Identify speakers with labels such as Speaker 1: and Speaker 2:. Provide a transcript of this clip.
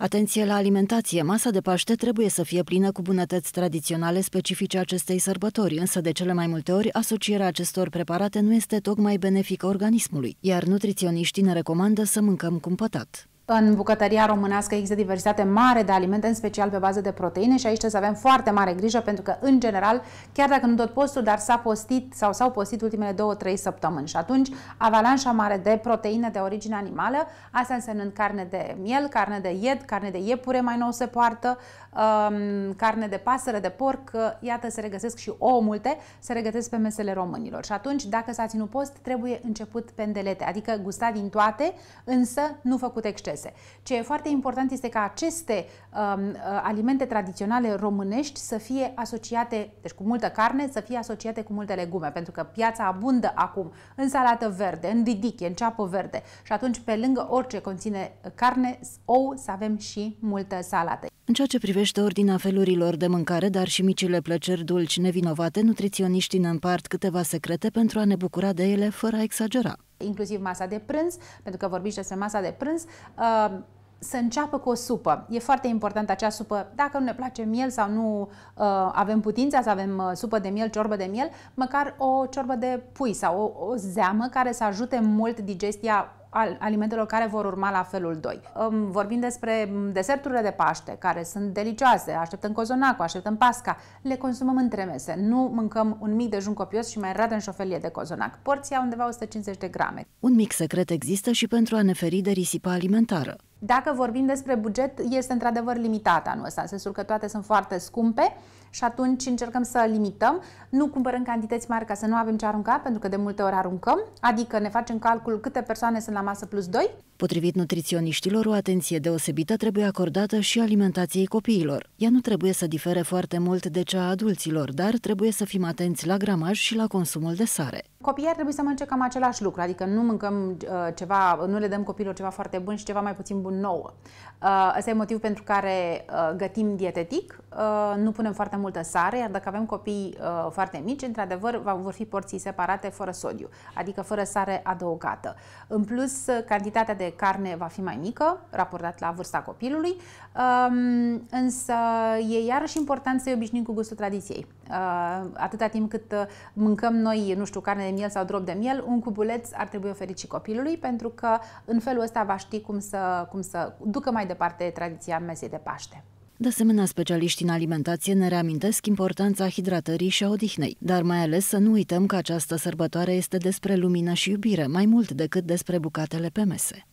Speaker 1: Atenție la alimentație! Masa de Paște trebuie să fie plină cu bunătăți tradiționale specifice acestei sărbători, însă de cele mai multe ori asocierea acestor preparate nu este tocmai benefică organismului, iar nutriționiștii ne recomandă să mâncăm cumpătat. În bucătăria românească
Speaker 2: există diversitate mare de alimente, în special pe bază de proteine și aici trebuie să avem foarte mare grijă pentru că, în general, chiar dacă nu tot postul, dar s-a postit sau s-au postit ultimele 2-3 săptămâni și atunci avalanșa mare de proteine de origine animală, asta însemnând carne de miel, carne de ied, carne de iepure mai nou se poartă, um, carne de pasăre, de porc, iată se regăsesc și ouă multe, se regăsesc pe mesele românilor și atunci, dacă s-a ținut post, trebuie început pendelete, adică gustat din toate, însă nu făcut exces diverse. Ce e foarte important este ca aceste um, uh, alimente tradiționale românești să fie asociate, deci cu multă carne, să fie asociate cu multe legume, pentru că piața abundă acum în salată verde, în ridiche, în ceapă verde și atunci pe lângă orice conține carne, ou, să avem și multă salată.
Speaker 1: În ceea ce privește ordinea felurilor de mâncare, dar și micile plăceri dulci nevinovate, nutriționiștii ne împart câteva secrete pentru a ne bucura de ele fără a exagera.
Speaker 2: Inclusiv masa de prânz, pentru că vorbim despre masa de prânz, uh să înceapă cu o supă. E foarte important acea supă. Dacă nu ne place miel sau nu uh, avem putința să avem uh, supă de miel, ciorbă de miel, măcar o ciorbă de pui sau o, o zeamă care să ajute mult digestia alimentelor care vor urma la felul 2. Vorbim despre deserturile de Paște, care sunt delicioase, așteptăm cozonacul, așteptăm pasca, le consumăm între mese, nu mâncăm un mic dejun copios și mai radem și o felie de cozonac. Porția undeva 150 de
Speaker 1: grame. Un mic secret există și pentru a ne feri de risipa alimentară.
Speaker 2: Dacă vorbim despre buget, este într-adevăr limitat anul ăsta, în sensul că toate sunt foarte scumpe și atunci încercăm să limităm. Nu cumpărăm cantități mari ca să nu avem ce arunca, pentru că de multe ori aruncăm, adică ne
Speaker 1: facem calcul câte persoane sunt
Speaker 2: la masă plus 2.
Speaker 1: Potrivit nutriționiștilor, o atenție deosebită trebuie acordată și alimentației copiilor. Ea nu trebuie să difere foarte mult de cea a adulților, dar trebuie să fim atenți la gramaj și la consumul de sare
Speaker 2: copiii ar trebui să mănânce cam același lucru, adică nu mâncăm uh, ceva, nu le dăm copiilor ceva foarte bun și ceva mai puțin bun nouă. Uh, ăsta e motivul pentru care uh, gătim dietetic, Uh, nu punem foarte multă sare, iar dacă avem copii uh, foarte mici, într-adevăr vor fi porții separate fără sodiu, adică fără sare adăugată. În plus, cantitatea de carne va fi mai mică, raportat la vârsta copilului, um, însă e iarăși important să-i obișnim cu gustul tradiției. Uh, atâta timp cât mâncăm noi, nu știu, carne de miel sau drop de miel, un cubuleț ar trebui oferit și copilului, pentru că în felul ăsta va ști cum să, cum să ducă mai departe tradiția mesei de Paște.
Speaker 1: De asemenea, specialiștii în alimentație ne reamintesc importanța hidratării și a odihnei, dar mai ales să nu uităm că această sărbătoare este despre lumină și iubire, mai mult decât despre bucatele pe mese.